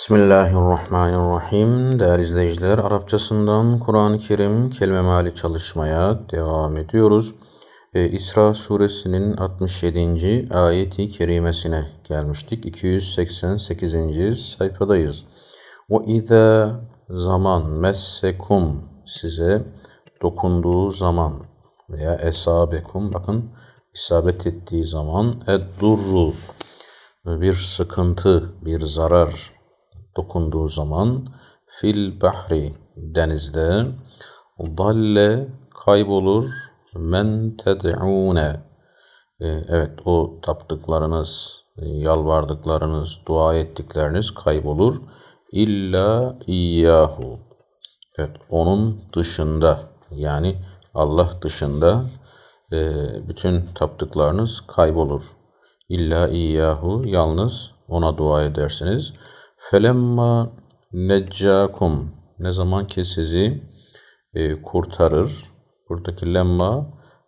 Bismillahirrahmanirrahim. Değerli izleyiciler, Arapçasından Kur'an-ı Kerim kelime mali çalışmaya devam ediyoruz. Ee, İsra suresinin 67. ayeti kerimesine gelmiştik. 288. sayfadayız. Ve izâ zaman messekum size dokunduğu zaman veya esabekum bakın isabet ettiği zaman eddurru bir sıkıntı, bir zarar dokunduğu zaman fil bahri denizde dalle kaybolur men ted'une ee, evet o taptıklarınız e, yalvardıklarınız dua ettikleriniz kaybolur illa iyyahu evet onun dışında yani Allah dışında e, bütün taptıklarınız kaybolur. Illa iyyahu yalnız ona dua edersiniz. Felemma neccakum ne zaman ki sizi e, kurtarır. Buradaki lemma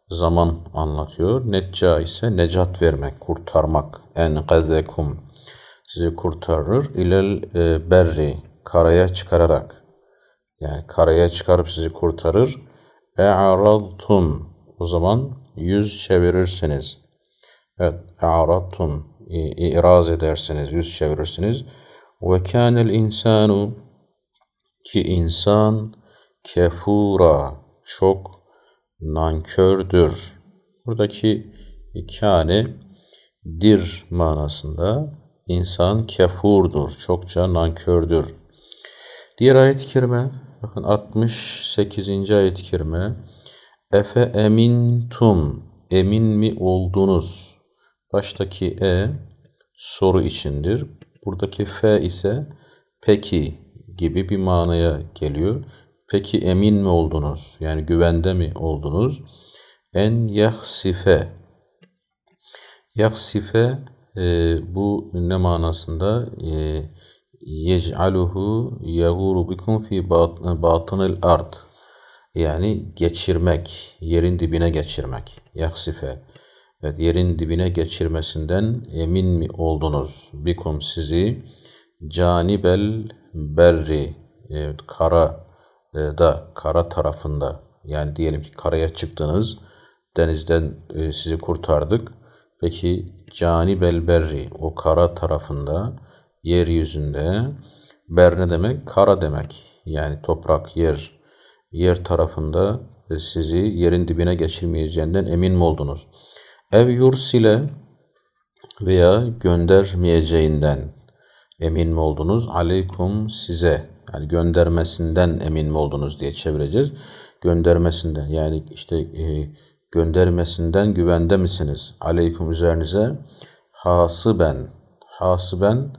zaman anlatıyor. Necca ise necat vermek, kurtarmak. En gazekum sizi kurtarır. İlel e, berri karaya çıkararak yani karaya çıkarıp sizi kurtarır. E'aradtum o zaman yüz çevirirsiniz. Evet, e'aradtum İ, iraz edersiniz, yüz çevirirsiniz. Ve kânel insanu ki insan kefura çok nankördür. Buradaki kâne dir manasında insan kefurdur, çokça nankördür. Diğer ayet-i kerime, bakın 68. ayet-i kerime. Efe emintum, emin mi oldunuz? Baştaki e soru içindir. Buradaki fe ise peki gibi bir manaya geliyor. Peki emin mi oldunuz? Yani güvende mi oldunuz? En yahsife. Yahsife e, bu ne manasında? E, yec'aluhu yaguru bikum fi batınil ard. Yani geçirmek, yerin dibine geçirmek. Yaksife. Evet, yerin dibine geçirmesinden emin mi oldunuz? Bikum sizi canibel berri, evet, kara e, da, kara tarafında. Yani diyelim ki karaya çıktınız, denizden e, sizi kurtardık. Peki canibel berri, o kara tarafında, yeryüzünde, ber ne demek? Kara demek. Yani toprak, yer, yer tarafında e, sizi yerin dibine geçirmeyeceğinden emin mi oldunuz? Ev yursile veya göndermeyeceğinden emin mi oldunuz? Aleykum size yani göndermesinden emin mi oldunuz diye çevireceğiz. Göndermesinden yani işte e, göndermesinden güvende misiniz? Aleykum üzerinize hasiben hasiben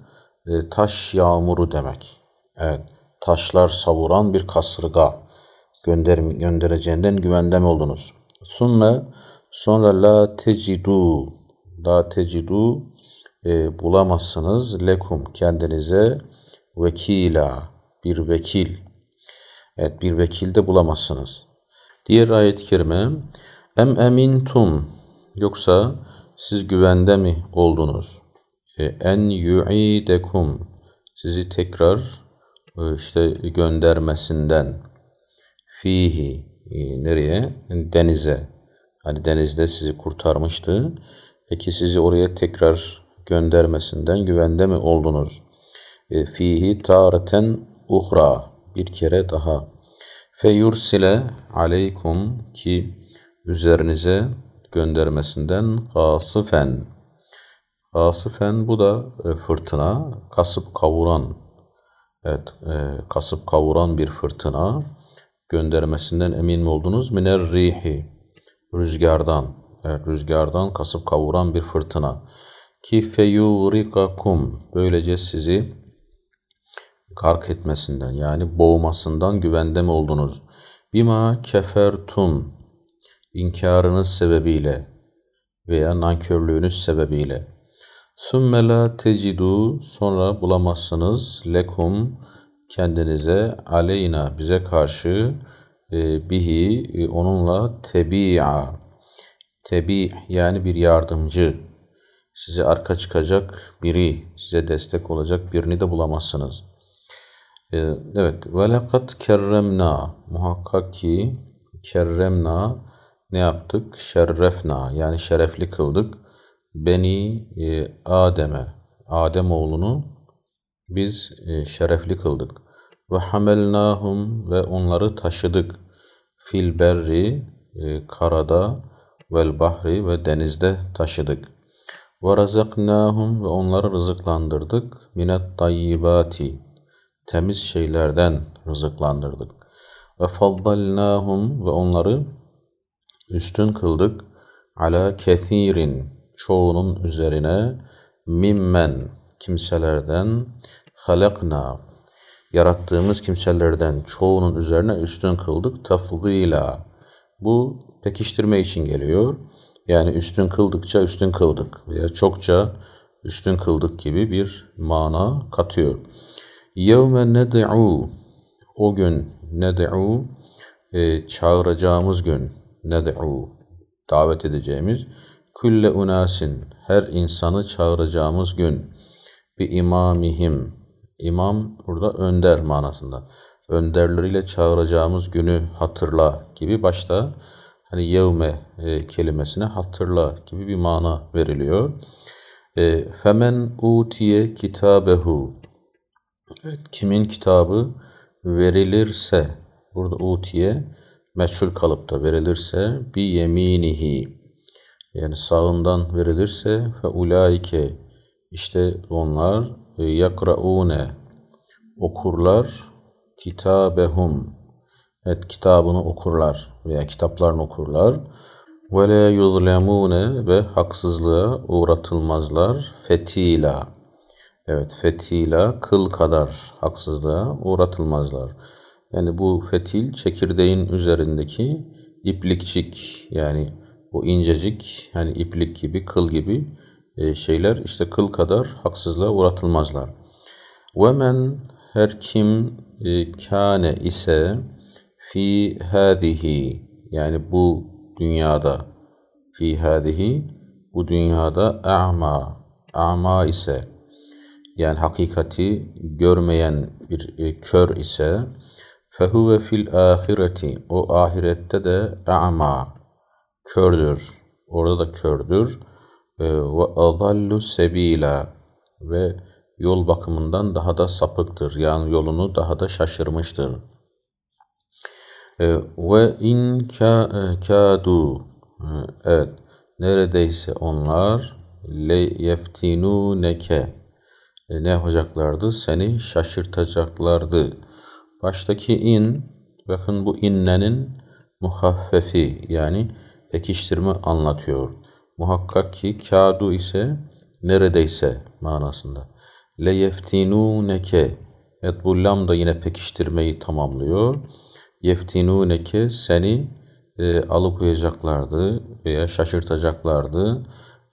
e, taş yağmuru demek. Evet. Taşlar savuran bir kasırga gönder göndereceğinden güvende mi oldunuz? Sümme Sonra la tecidu, la tecidu e, bulamazsınız lekum kendinize vekila bir vekil. Evet bir vekil de bulamazsınız. Diğer ayet-i kerime em emintum yoksa siz güvende mi oldunuz? E, en yu'idekum sizi tekrar e, işte göndermesinden fihi e, nereye denize Hani denizde sizi kurtarmıştı. Peki sizi oraya tekrar göndermesinden güvende mi oldunuz? E, fihi tareten uhra bir kere daha. Feyursile aleykum ki üzerinize göndermesinden kasıfen. Kasıfen bu da e, fırtına, kasıp kavuran. Evet, e, kasıp kavuran bir fırtına göndermesinden emin mi oldunuz? Miner rihi Rüzgardan. Evet, rüzgardan kasıp kavuran bir fırtına. Ki feyurikakum. Böylece sizi kark etmesinden yani boğmasından güvende mi oldunuz? Bima kefertum. inkarınız sebebiyle veya nankörlüğünüz sebebiyle. Sümme la tecidu sonra bulamazsınız lekum kendinize aleyna bize karşı e, bihi e, onunla tebi'a tebi yani bir yardımcı size arka çıkacak biri size destek olacak birini de bulamazsınız. E, evet ve lekat kerremna muhakkak ki kerremna ne yaptık? Şerrefna yani şerefli kıldık. Beni e, Adem'e Adem oğlunu biz e, şerefli kıldık. Ve hamelnahum ve onları taşıdık. Fil berri, e, karada, vel bahri ve denizde taşıdık. Ve razaknahum ve onları rızıklandırdık. Minet tayyibati, temiz şeylerden rızıklandırdık. Ve faddalnahum ve onları üstün kıldık. Ala kethirin, çoğunun üzerine mimmen, kimselerden halakna, yarattığımız kimselerden çoğunun üzerine üstün kıldık tafdila. Bu pekiştirme için geliyor. Yani üstün kıldıkça üstün kıldık veya çokça üstün kıldık gibi bir mana katıyor. Yevme ned'u o gün ned'u e, çağıracağımız gün ned'u davet edeceğimiz külle unasin her insanı çağıracağımız gün bi imamihim İmam burada önder manasında. Önderleriyle çağıracağımız günü hatırla gibi başta hani yevme e, kelimesine hatırla gibi bir mana veriliyor. E, Femen utiye kitabehu evet, kimin kitabı verilirse burada utiye meçhul kalıpta verilirse bi yeminihi yani sağından verilirse fe ulaike işte onlar yakraune okurlar kitabehum evet kitabını okurlar veya kitaplarını okurlar ve le yuzlemune ve haksızlığa uğratılmazlar fetila evet fetila kıl kadar haksızlığa uğratılmazlar yani bu fetil çekirdeğin üzerindeki iplikçik yani o incecik yani iplik gibi kıl gibi e, şeyler işte kıl kadar haksızlığa uğratılmazlar. Ve men her kim e, kane ise fi hadihi yani bu dünyada fi hadihi bu dünyada a'ma ama ise yani hakikati görmeyen bir e, kör ise fehuve fil ahireti o ahirette de ama kördür. Orada da kördür. Ee, ve adallu sebila ve yol bakımından daha da sapıktır. Yani yolunu daha da şaşırmıştır. Ee, ve in e, kadu ee, evet neredeyse onlar le yeftinu neke ne yapacaklardı? Seni şaşırtacaklardı. Baştaki in bakın bu innenin muhaffefi yani pekiştirme anlatıyor. Muhakkak ki kâdu ise neredeyse manasında. Le yeftinûneke Evet bu lam da yine pekiştirmeyi tamamlıyor. Yeftinûneke seni e, alıkoyacaklardı veya şaşırtacaklardı.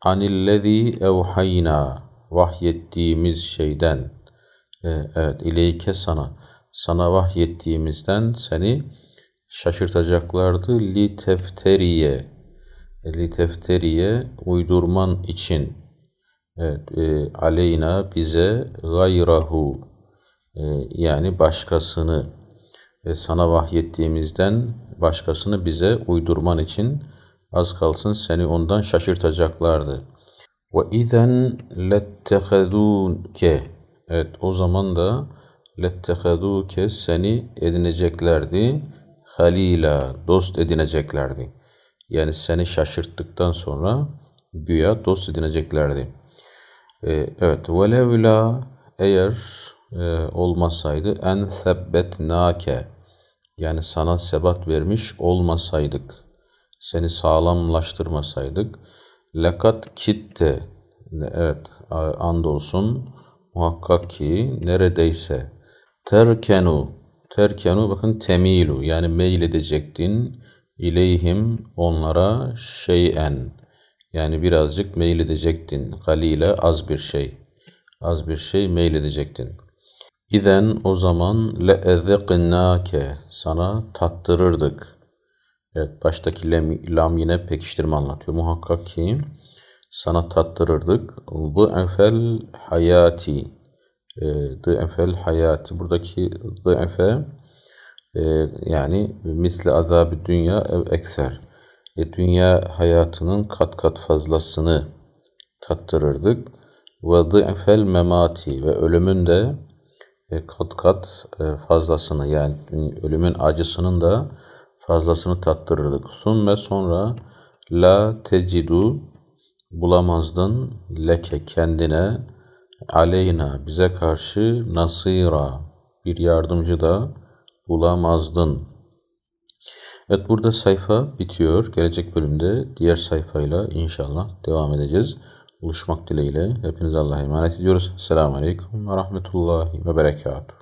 Anillezî evhayna vahyettiğimiz şeyden e, evet ileyke sana sana vahyettiğimizden seni şaşırtacaklardı li tefteriye litefteriye uydurman için evet, e, aleyna bize gayrahu e, yani başkasını e, sana vahyettiğimizden başkasını bize uydurman için az kalsın seni ondan şaşırtacaklardı. Ve izen lettehadûke Evet o zaman da lettehadûke seni edineceklerdi. Halila dost edineceklerdi. Yani seni şaşırttıktan sonra güya dost edineceklerdi. Ee, evet. Velevla eğer e, olmasaydı en Sebbet Nake, yani sana sebat vermiş olmasaydık seni sağlamlaştırmasaydık lakat kitte evet andolsun muhakkak ki neredeyse terkenu terkenu bakın temilu yani meyledecektin İleyhim onlara şeyen yani birazcık meyledecektin. Galile az bir şey. Az bir şey meyledecektin. İden o zaman le ezekinnake sana tattırırdık. Evet baştaki lem, lam yine pekiştirme anlatıyor. Muhakkak ki sana tattırırdık. Bu enfel hayati. Ee, dı enfel hayati. Buradaki dı enfel ee, yani misli azabı dünya ev ekser. E, dünya hayatının kat kat fazlasını tattırırdık. Ve dı'fel memati ve ölümün de e, kat kat e, fazlasını yani ölümün acısının da fazlasını tattırırdık. Sümme sonra la tecidu bulamazdın leke kendine aleyna bize karşı nasira bir yardımcı da bulamazdın. Evet burada sayfa bitiyor. Gelecek bölümde diğer sayfayla inşallah devam edeceğiz. Buluşmak dileğiyle hepinize Allah'a emanet ediyoruz. Selamun Aleyküm ve Rahmetullahi ve Berekatuhu.